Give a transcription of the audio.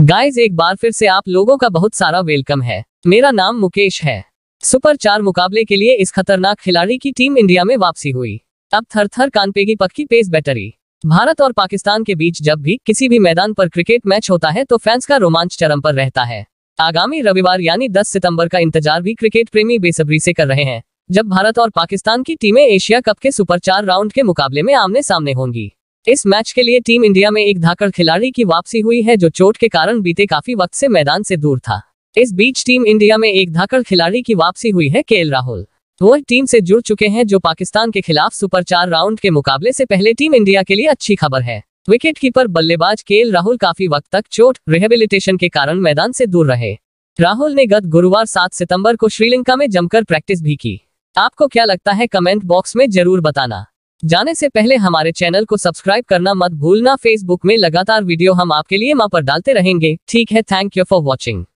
guys एक बार फिर से आप लोगों का बहुत सारा वेलकम है मेरा नाम मुकेश है सुपर चार मुकाबले के लिए इस खतरनाक खिलाड़ी की टीम इंडिया में वापसी हुई अब थर थर कानपेगी पक्की पेस बैटरी भारत और पाकिस्तान के बीच जब भी किसी भी मैदान पर क्रिकेट मैच होता है तो फैंस का रोमांच चरम पर रहता है आगामी रविवार यानी दस सितम्बर का इंतजार भी क्रिकेट प्रेमी बेसब्री से कर रहे हैं जब भारत और पाकिस्तान की टीमें एशिया कप के सुपर चार राउंड के मुकाबले में आमने सामने होंगी इस मैच के लिए टीम इंडिया में एक धाकड़ खिलाड़ी की वापसी हुई है जो चोट के कारण बीते काफी वक्त से मैदान से दूर था इस बीच टीम इंडिया में एक धाकड़ खिलाड़ी की वापसी हुई है के राहुल वो टीम से जुड़ चुके हैं जो पाकिस्तान के खिलाफ सुपर चार राउंड के मुकाबले से पहले टीम इंडिया के लिए अच्छी खबर है विकेट कीपर बल्लेबाज के राहुल काफी वक्त तक चोट रिहेबिलिटेशन के कारण मैदान से दूर रहे राहुल ने गत गुरुवार 7 सितंबर को श्रीलंका में जमकर प्रैक्टिस भी की आपको क्या लगता है कमेंट बॉक्स में जरूर बताना जाने से पहले हमारे चैनल को सब्सक्राइब करना मत भूलना फेसबुक में लगातार वीडियो हम आपके लिए माँ पर डालते रहेंगे ठीक है थैंक यू फॉर वॉचिंग